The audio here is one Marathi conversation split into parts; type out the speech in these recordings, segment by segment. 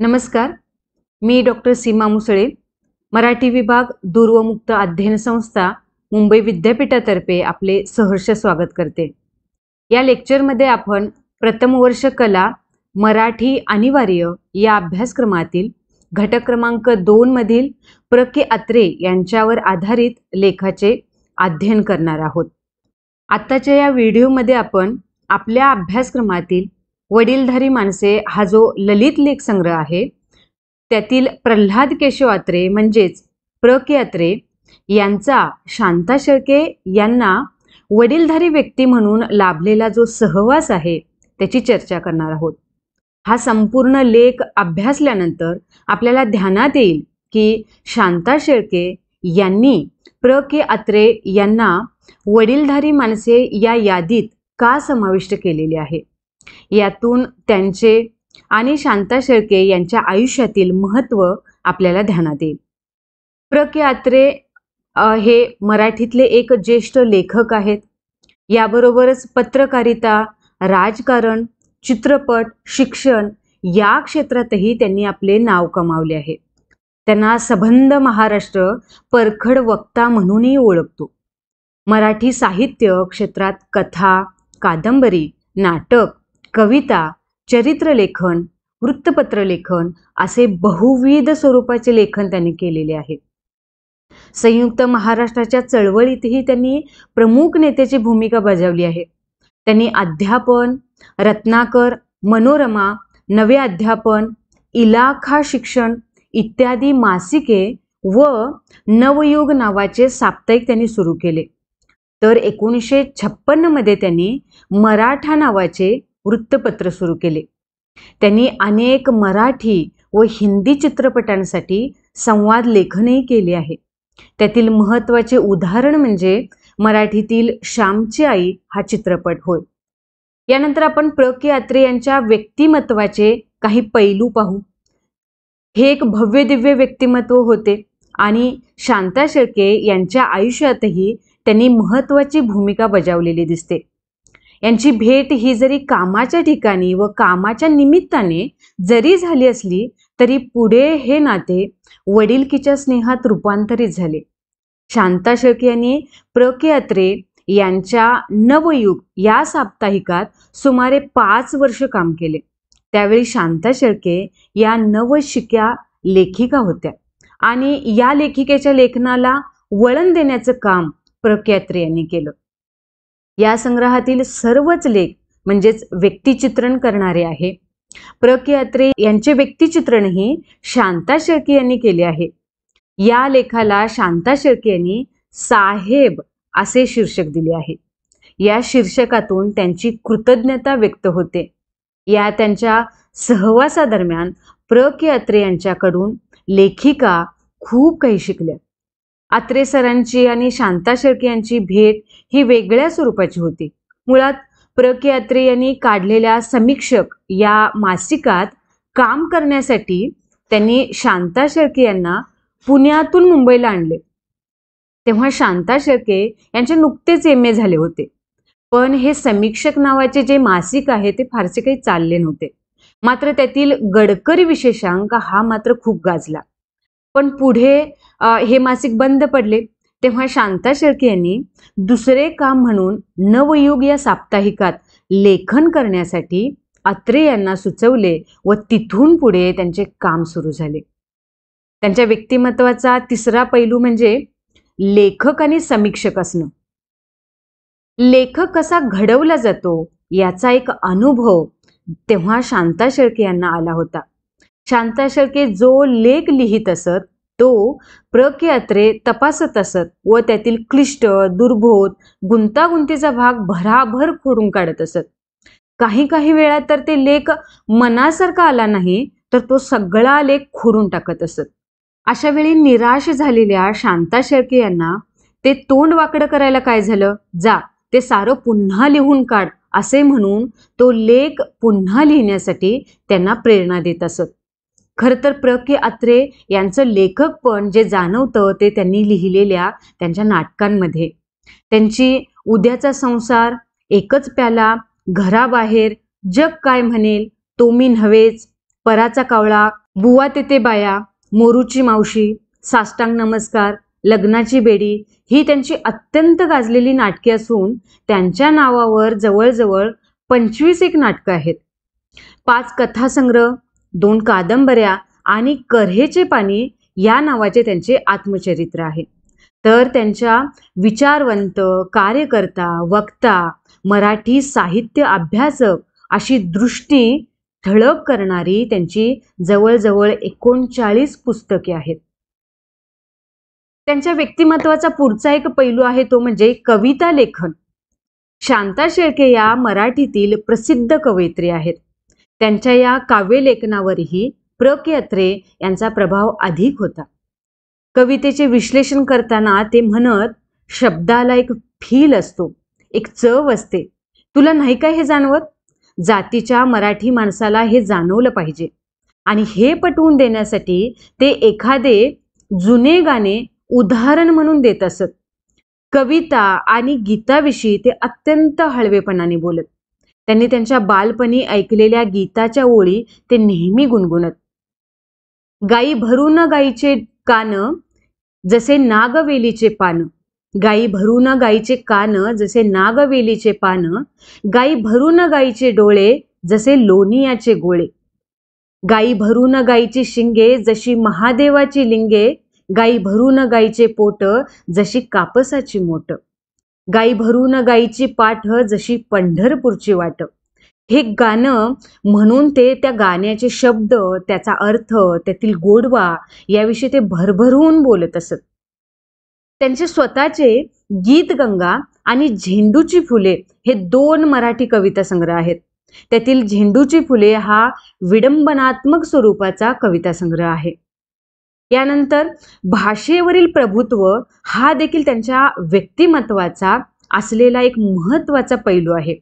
नमस्कार मी डॉक्टर सीमा मुसळे मराठी विभाग दूर्वमुक्त अध्ययन संस्था मुंबई विद्यापीठातर्फे आपले सहर्ष स्वागत करते या लेक्चरमध्ये आपण प्रथम वर्ष कला मराठी अनिवार्य या अभ्यासक्रमातील घटक क्रमांक दोनमधील प्र के अत्रे यांच्यावर आधारित लेखाचे अध्ययन करणार आहोत आत्ताच्या या व्हिडिओमध्ये आपण आपल्या अभ्यासक्रमातील वडीलधारी माणसे हा जो ललित लेख संग्रह आहे त्यातील प्रल्हाद केशव आत्रे म्हणजेच प्र के आत्रे यांचा शांता शेळके यांना वडीलधारी व्यक्ती म्हणून लाभलेला जो सहवास आहे त्याची चर्चा करणार आहोत हा संपूर्ण लेख अभ्यासल्यानंतर आपल्याला ध्यानात येईल की शांता शेळके यांनी प्र के अत्रे यांना वडीलधारी माणसे या यादीत का समाविष्ट केलेली आहे यातून त्यांचे आणि शांता शेळके यांच्या आयुष्यातील महत्त्व आपल्याला ध्यानात येईल प्र के आत्रे हे मराठीतले एक ज्येष्ठ लेखक आहेत याबरोबरच पत्रकारिता राजकारण चित्रपट शिक्षण या क्षेत्रातही त्यांनी आपले नाव कमावले आहे त्यांना सबंध महाराष्ट्र परखड वक्ता म्हणूनही ओळखतो मराठी साहित्य क्षेत्रात कथा कादंबरी नाटक कविता चरित्रलेखन लेखन असे बहुविध स्वरूपाचे लेखन त्यांनी केलेले आहे संयुक्त महाराष्ट्राच्या चळवळीतही त्यांनी प्रमुख नेत्याची भूमिका बजावली आहे त्यांनी अध्यापन रत्नाकर मनोरमा नवे अध्यापन इलाखा शिक्षण इत्यादी मासिके व नवयुग नावाचे साप्ताहिक त्यांनी सुरू केले तर एकोणीसशे मध्ये त्यांनी मराठा नावाचे वृत्तपत्र सुरू केले त्यांनी अनेक मराठी व हिंदी चित्रपटांसाठी संवाद लेखनही केले आहे त्यातील महत्त्वाचे उदाहरण म्हणजे मराठीतील श्यामची आई हा चित्रपट होय यानंतर आपण प्र के अत्रे यांच्या व्यक्तिमत्वाचे काही पैलू पाहू हे एक भव्य दिव्य व्यक्तिमत्व होते आणि शांता शेळके यांच्या आयुष्यातही त्यांनी महत्त्वाची भूमिका बजावलेली दिसते यांची भेट ही जरी कामाच्या ठिकाणी व कामाच्या निमित्ताने जरी झाली असली तरी पुढे हे नाते वडिलकीच्या स्नेहात रूपांतरित झाले शांता शेळके यांनी प्र अत्रे यांच्या नवयुग या साप्ताहिकात सुमारे पाच वर्ष काम केले त्यावेळी शांता शेळके या नवशिक्या लेखिका होत्या आणि या लेखिकेच्या लेखनाला वळण देण्याचं काम अत्रे यांनी केलं या संग्रहातील सर्वच लेख म्हणजेच व्यक्तिचित्रण करणारे आहे प्र के अत्रे यांचे व्यक्तिचित्रणही शांता शेळके यांनी केले आहे या लेखाला शांता शेळके यांनी साहेब असे शीर्षक दिले आहे या शीर्षकातून त्यांची कृतज्ञता व्यक्त होते या त्यांच्या सहवासादरम्यान प्र के अत्रे यांच्याकडून लेखिका खूप काही शिकल्या अत्रे सरांची आणि शांता शेळके यांची भेट ही वेगळ्या स्वरूपाची होती मुळात प्रकयात्रे यांनी काढलेल्या समीक्षक या मासिकात काम करण्यासाठी त्यांनी शांता शेळके यांना पुण्यातून मुंबईला आणले तेव्हा शांता शेळके यांचे नुकतेच एम ए झाले होते पण हे समीक्षक नावाचे जे मासिक आहे ते फारसे काही चालले नव्हते मात्र त्यातील गडकरी विशेषांक हा मात्र खूप गाजला पण पुढे हे मासिक बंद पडले तेव्हा शांता शेळके यांनी दुसरे काम म्हणून नवयुग या साप्ताहिकात लेखन करण्यासाठी अत्रे यांना सुचवले व तिथून पुढे त्यांचे काम सुरू झाले त्यांच्या व्यक्तिमत्वाचा तिसरा पैलू म्हणजे लेखक आणि समीक्षक असणं लेखक कसा घडवला जातो याचा एक अनुभव तेव्हा शांता शेळके यांना आला होता शांता शेळके जो लेख लिहित असत तो प्रकयात्रे तपासत असत व त्यातील क्लिष्ट दुर्बोध गुंतागुंतीचा भाग भराभर खोडून काढत असत काही काही वेळा तर ते लेख मनासारखा आला नाही तर तो सगळा लेख खोडून टाकत असत अशा वेळी निराश झालेल्या शांता शेळके यांना ते तोंड वाकड करायला काय झालं जा ते सारं पुन्हा लिहून काढ असे म्हणून तो लेख पुन्हा लिहिण्यासाठी त्यांना प्रेरणा देत असत खरं तर प्र के अत्रे यांचं लेखक पण जे जाणवतं ते त्यांनी लिहिलेल्या त्यांच्या नाटकांमध्ये त्यांची उद्याचा संसार एकच प्याला घराबाहेर जग काय म्हणेल तो मी नव्हेच पराचा कावळा बुवा तेते बाया मोरूची मावशी साष्टांग नमस्कार लग्नाची बेडी ही त्यांची अत्यंत गाजलेली नाटके असून त्यांच्या नावावर जवळजवळ पंचवीस एक नाटकं आहेत पाच कथासंग्रह दोन कादंबऱ्या आणि करहेचे पाणी या नावाचे त्यांचे आत्मचरित्र आहे तर त्यांच्या विचारवंत कार्यकर्ता वक्ता मराठी साहित्य अभ्यासक अशी दृष्टी ठळक करणारी त्यांची जवळजवळ एकोणचाळीस पुस्तके आहेत त्यांच्या व्यक्तिमत्वाचा पुढचा एक पैलू आहे तो म्हणजे कविता लेखन शांता शेळके या मराठीतील प्रसिद्ध कवयित्री आहेत त्यांच्या या काव्यलेखनावरही प्र के अत्रे यांचा प्रभाव अधिक होता कवितेचे विश्लेषण करताना ते म्हणत शब्दाला एक फील असतो एक चव असते तुला नाही का हे जाणवत जातीच्या मराठी माणसाला हे जाणवलं पाहिजे आणि हे पटवून देण्यासाठी ते एखादे जुने गाणे उदाहरण म्हणून देत असत कविता आणि गीताविषयी ते अत्यंत हळवेपणाने बोलत त्यांनी त्यांच्या बालपणी ऐकलेल्या गीताच्या ओळी ते नेहमी गुणगुणत गायी भरून गायीचे कान जसे नागवेलीचे पान गायी भरून गाईचे कान जसे नागवेलीचे पान गायी भरून गायीचे डोळे जसे लोनियाचे गोळे गायी भरून गाईची शिंगे जशी महादेवाची लिंगे गायी भरून गाईचे पोट जशी कापसाची मोट गाई भरून गाईची पाठ जशी पंढरपूरची वाट हे गाणं म्हणून ते त्या गाण्याचे शब्द त्याचा अर्थ त्यातील गोडवा याविषयी ते भरभरून बोलत असत त्यांचे स्वतःचे गीतगंगा आणि झेंडूची फुले हे दोन मराठी कविता संग्रह आहेत त्यातील झेंडूची फुले हा विडंबनात्मक स्वरूपाचा कविता संग्रह आहे यानंतर भाषेवरील प्रभुत्व हा देखील त्यांच्या व्यक्तिमत्वाचा असलेला एक महत्वाचा पैलू आहे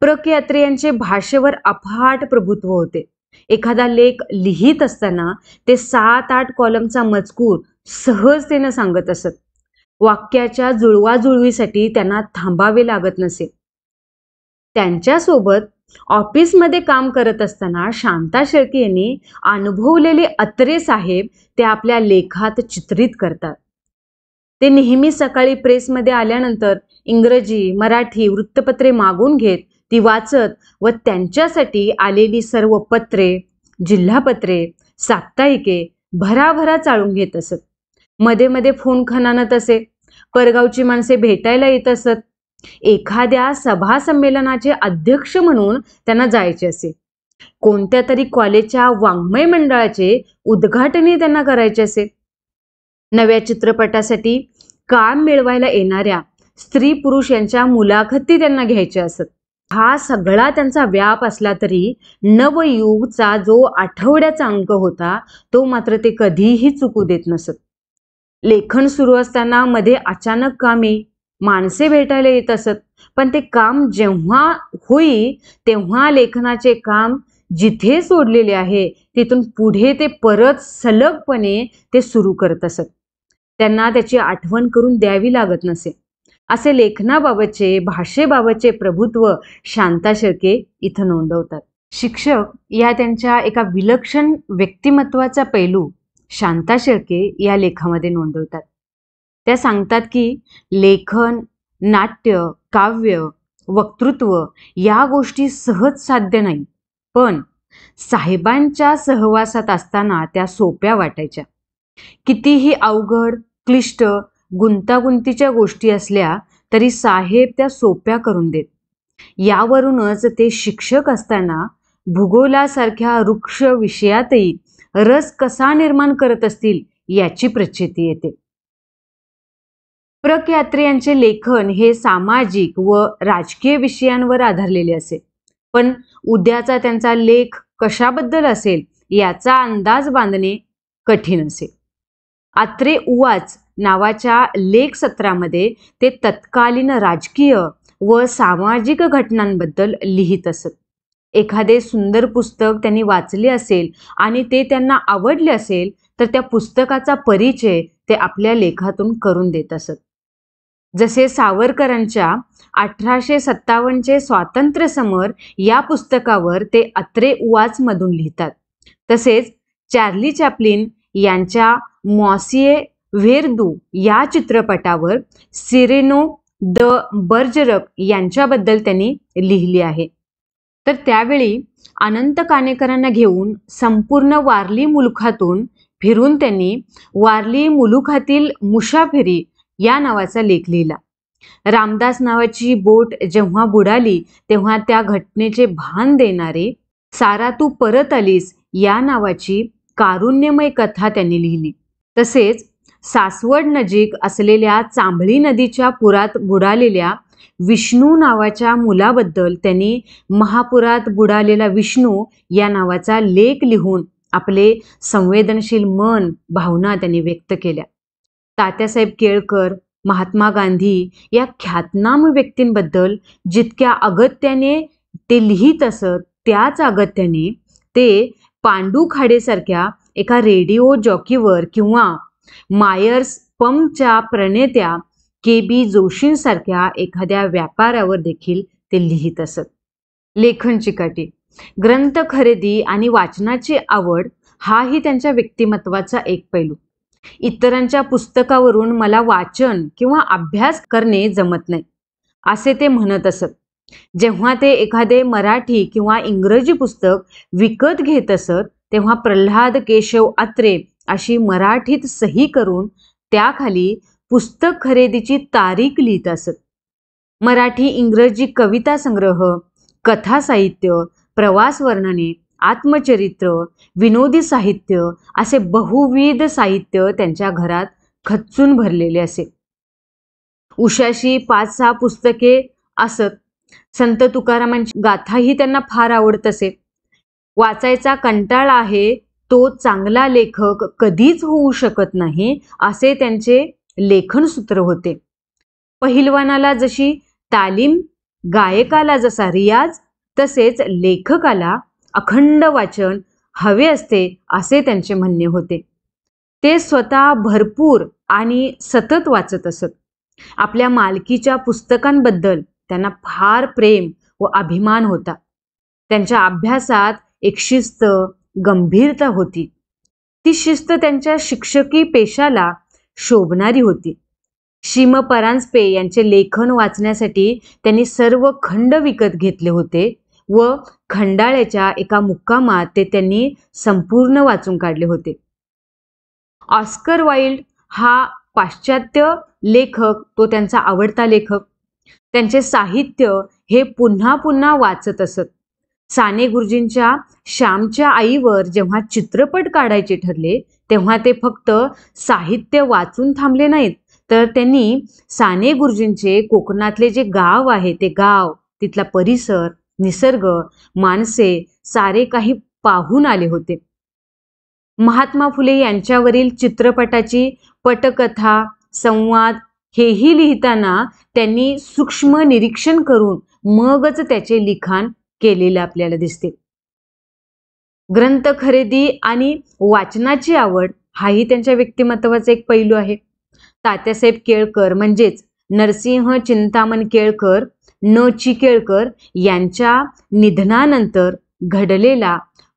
प्र के अत्रे यांचे भाषेवर अफाट प्रभुत्व होते एखादा लेख लिहित असताना ते सात आठ कॉलमचा मजकूर सहजतेनं सांगत असत वाक्याच्या जुळवाजुळवीसाठी त्यांना थांबावे लागत नसे त्यांच्यासोबत ऑफिसमध्ये काम करत असताना शांता शेळके यांनी अनुभवलेले अत्रे साहेब ते आपल्या लेखात चित्रित करतात ते नेहमी सकाळी प्रेसमध्ये आल्यानंतर इंग्रजी मराठी वृत्तपत्रे मागून घेत ती वाचत व त्यांच्यासाठी आलेली सर्व पत्रे जिल्हापत्रे साप्ताहिके भराभरा चाळून घेत असत मध्ये मध्ये फोन खनानत असे परगावची माणसे भेटायला येत असत एखाद्या सभा संमेलनाचे अध्यक्ष म्हणून त्यांना जायचे असे कोणत्या तरी कॉलेजच्या वाङ्मय मंडळाचे उद्घाटनही त्यांना करायचे असेल नव्या चित्रपटासाठी काम मिळवायला येणाऱ्या स्त्री पुरुष यांच्या मुलाखती त्यांना घ्यायच्या असत हा सगळा त्यांचा व्याप असला तरी नवयुगचा जो आठवड्याचा अंक होता तो मात्र ते कधीही चुकू देत नसत लेखन सुरू असताना मध्ये अचानक कामे माणसे भेटायला येत असत पण ते काम जेव्हा होई तेव्हा लेखनाचे काम जिथे सोडलेले आहे तिथून पुढे ते परत सलगपणे ते सुरू करत असत त्यांना त्याची आठवण करून द्यावी लागत नसे असे लेखनाबाबतचे भाषेबाबतचे प्रभुत्व शांता शेळके इथं नोंदवतात शिक्षक या त्यांच्या एका विलक्षण व्यक्तिमत्वाचा पैलू शांता शेळके या लेखामध्ये नोंदवतात त्या सांगतात की लेखन नाट्य काव्य वक्तृत्व या गोष्टी सहज साध्य नाही पण साहेबांच्या सहवासात असताना त्या सोप्या वाटायच्या कितीही अवघड क्लिष्ट गुंतागुंतीच्या गोष्टी असल्या तरी साहेब त्या सोप्या करून देत यावरूनच ते शिक्षक असताना भूगोलासारख्या वृक्ष विषयातही रस कसा निर्माण करत असतील याची प्रचिती येते प्रक यात्रे यांचे लेखन हे सामाजिक व राजकीय विषयांवर आधारलेले असे पण उद्याचा त्यांचा लेख कशाबद्दल असेल याचा अंदाज बांधणे कठीण असे आत्रे उवाच नावाच्या लेख सत्रामध्ये ते तत्कालीन राजकीय व सामाजिक घटनांबद्दल लिहित असत एखादे सुंदर पुस्तक त्यांनी वाचले असेल आणि ते त्यांना आवडले असेल तर त्या पुस्तकाचा परिचय ते आपल्या लेखातून करून देत असत जसे सावरकरांच्या अठराशे सत्तावन्नचे स्वातंत्र्य समर या पुस्तकावर ते अत्रे उवाच मधून लिहितात तसेच चार्ली चॅपलिन यांच्या मॉसिये व्हेरदू या चित्रपटावर सिरेनो द बर्जरक यांच्याबद्दल त्यांनी लिहिली आहे तर त्यावेळी अनंत कानेकरांना घेऊन संपूर्ण वारली मुलखातून फिरून त्यांनी वारली मुलुखातील मुशाफिरी या नावाचा लेख लिहिला रामदास नावाची बोट जेव्हा बुडाली तेव्हा त्या घटनेचे भान देणारे सारा तू परत आलीस या नावाची कारुण्यमय कथा त्यांनी लिहिली तसेच सासवड नजीक असलेल्या चांभळी नदीच्या पुरात बुडालेल्या विष्णू नावाच्या मुलाबद्दल त्यांनी महापुरात बुडालेला विष्णू या नावाचा लेख लिहून आपले संवेदनशील मन भावना त्यांनी व्यक्त केल्या तात्यासाहेब केळकर महात्मा गांधी या ख्यातनाम व्यक्तींबद्दल जितक्या अगत्याने ते लिहित असत त्याच अगत्याने ते पांडू खाडेसारख्या एका रेडिओ जॉकीवर किंवा मायर्स पंपच्या प्रणेत्या के बी जोशींसारख्या एखाद्या व्यापारावर देखील ते लिहित असत लेखन चिकाटी ग्रंथ खरेदी आणि वाचनाची आवड हाही त्यांच्या व्यक्तिमत्वाचा एक पैलू इतरांच्या पुस्तकावरून मला वाचन किंवा अभ्यास करणे जमत नाही असे ते म्हणत असत जेव्हा ते एखादे मराठी किंवा इंग्रजी पुस्तक विकत घेत असत तेव्हा प्रल्हाद केशव आत्रे अशी मराठीत सही करून त्याखाली पुस्तक खरेदीची तारीख लिहित असत मराठी इंग्रजी कविता संग्रह कथा साहित्य प्रवास वर्णने आत्मचरित्र विनोदी साहित्य असे बहुविध साहित्य त्यांच्या घरात खच्चून भरलेले असे उषाशी पाच सहा पुस्तके असत संत तुकारामांची गाथाही त्यांना फार आवडत असे वाचायचा कंटाळा आहे तो चांगला लेखक कधीच होऊ शकत नाही असे त्यांचे लेखन सूत्र होते पहिलवानाला जशी तालीम गायकाला जसा रियाज तसेच लेखकाला अखंड वाचन हवे असते असे त्यांचे म्हणणे होते ते स्वतः भरपूर आणि सतत वाचत असत आपल्या मालकीच्या पुस्तकांबद्दल त्यांना फार प्रेम व अभिमान होता त्यांच्या अभ्यासात एक शिस्त गंभीरता होती ती शिस्त त्यांच्या शिक्षकी पेशाला शोभणारी होती शिम परांजपे यांचे लेखन वाचण्यासाठी त्यांनी सर्व खंड विकत घेतले होते व खंडाळ्याच्या एका मुक्कामात ते त्यांनी संपूर्ण वाचून काढले होते ऑस्कर वाईल्ड हा पाश्चात्य लेखक तो त्यांचा आवडता लेखक त्यांचे साहित्य हे पुन्हा पुन्हा वाचत असत साने गुरुजींच्या श्यामच्या आईवर जेव्हा चित्रपट काढायचे ठरले तेव्हा ते फक्त साहित्य वाचून थांबले नाहीत तर त्यांनी साने गुरुजींचे कोकणातले जे गाव आहे ते गाव तिथला परिसर निसर्ग माणसे सारे काही पाहून आले होते महात्मा फुले यांच्यावरील चित्रपटाची पटकथा संवाद हेही लिहिताना त्यांनी सूक्ष्म निरीक्षण करून मगच त्याचे लिखाण केलेले आपल्याला दिसते ग्रंथ खरेदी आणि वाचनाची आवड हाही त्यांच्या व्यक्तिमत्वाचा एक पैलू आहे तात्यासाहेब केळकर म्हणजेच नरसिंह चिंतामण केळकर न चिकेळकर यांच्या निधनानंतर घडलेला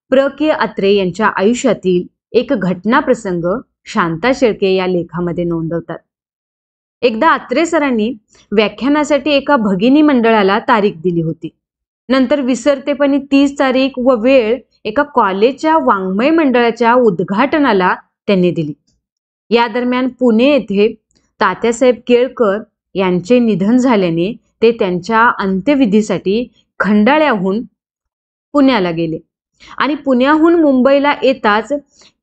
प्र के अत्रे यांच्या आयुष्यातील एक घटना प्रसंग शांता शेळके या लेखामध्ये नोंदवतात एकदा अत्रे सरांनी व्याख्यानासाठी एका भगिनी मंडळाला तारीख दिली होती नंतर विसरतेपणी तीस तारीख व वेळ एका कॉलेजच्या वाङ्मय मंडळाच्या उद्घाटनाला त्यांनी दिली या दरम्यान पुणे येथे तात्यासाहेब केळकर यांचे निधन झाल्याने ते त्यांच्या अंत्यविधीसाठी खंडाळ्याहून पुण्याला गेले आणि पुण्याहून मुंबईला येताच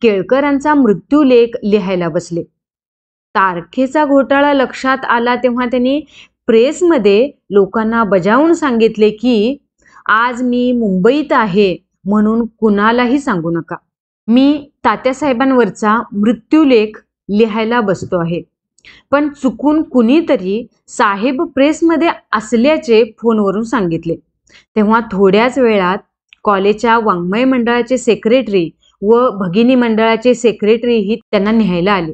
केळकरांचा मृत्यूलेख लिहायला बसले तारखेचा घोटाळा लक्षात आला तेव्हा त्यांनी प्रेसमध्ये लोकांना बजावून सांगितले की आज मी मुंबईत आहे म्हणून कुणालाही सांगू नका मी तात्यासाहेबांवरचा मृत्यूलेख लिहायला बसतो आहे पण चुकून कुणीतरी साहेब प्रेसमध्ये असल्याचे फोनवरून सांगितले तेव्हा थोड्याच वेळात कॉलेजच्या वाङ्मय मंडळाचे सेक्रेटरी व भगिनी मंडळाचे सेक्रेटरीही त्यांना न्यायला आले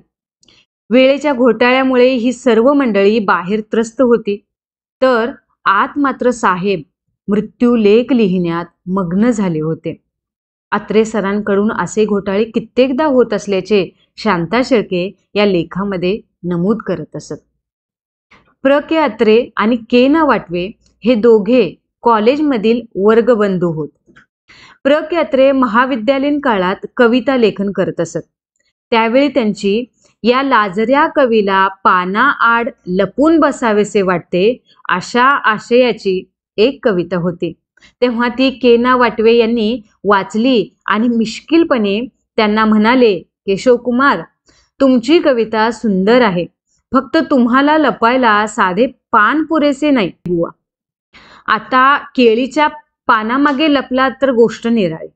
वेळेच्या घोटाळ्यामुळे ही सर्व मंडळी बाहेर त्रस्त होती तर आत मात्र साहेब मृत्यू लेख लिहिण्यात मग्न झाले होते अत्रे सरांकडून असे घोटाळे कित्येकदा होत असल्याचे शांता शेळके या लेखामध्ये नमूद करत असत प्र के अत्रे आणि के ना वाटवे हे दोघे कॉलेजमधील वर्गबंधू होत प्र के अत्रे महाविद्यालयीन काळात कविता लेखन करत असत त्यावेळी त्यांची या लाजऱ्या कवीला पाना आड लपून बसावेसे वाटते अशा आशयाची एक कविता होती तेव्हा ती केना वाटवे यांनी वाचली आणि मिश्किलपणे त्यांना म्हणाले कुमार तुमची कविता सुंदर आहे फक्त तुम्हाला लपायला साधे पान पुरेसे नाही बुवा आता केळीच्या पानामागे लपला तर गोष्ट निराळी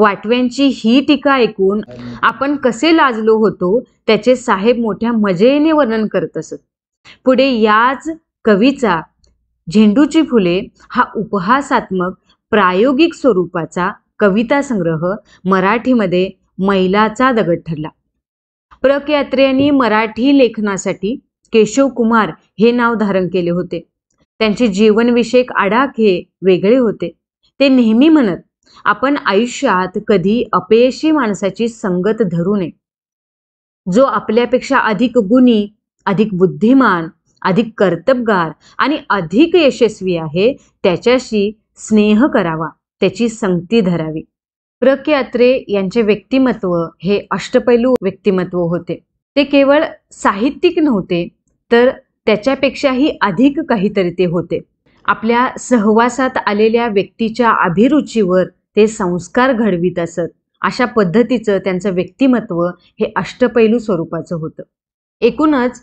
वाटव्यांची ही टीका ऐकून आपण कसे लाजलो होतो त्याचे साहेब मोठ्या मजेने वर्णन करत असत पुढे याच कवीचा झेंडूची फुले हा उपहासात्मक प्रायोगिक स्वरूपाचा कविता संग्रह मराठीमध्ये मैलाचा दगड ठरला प्रकयात्रे यांनी मराठी लेखनासाठी केशव कुमार हे नाव धारण केले होते त्यांचे जीवनविषयक आडाख हे वेगळे होते ते नेहमी म्हणत आपण आयुष्यात कधी अपयशी माणसाची संगत धरू नये जो आपल्यापेक्षा अधिक गुणी अधिक बुद्धिमान अधिक कर्तबगार आणि अधिक यशस्वी आहे त्याच्याशी स्नेह करावा त्याची संगती धरावी प्र अत्रे यांचे व्यक्तिमत्व हे अष्टपैलू व्यक्तिमत्व होते ते केवळ साहित्यिक नव्हते तर त्याच्यापेक्षाही अधिक काहीतरी ते होते आपल्या सहवासात आलेल्या व्यक्तीच्या अभिरुचीवर ते संस्कार घडवीत असत अशा पद्धतीचं त्यांचं व्यक्तिमत्व हे अष्टपैलू स्वरूपाचं होतं एकूणच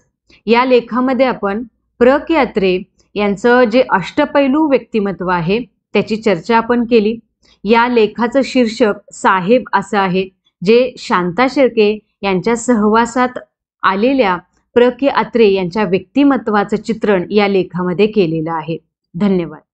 या लेखामध्ये आपण प्र के यांचं जे अष्टपैलू व्यक्तिमत्व आहे त्याची चर्चा आपण केली या लेखाचं शीर्षक साहेब असं आहे जे शांता शेळके यांच्या सहवासात आलेल्या प्र के अत्रे यांच्या व्यक्तिमत्वाचं चित्रण या लेखामध्ये केलेलं आहे धन्यवाद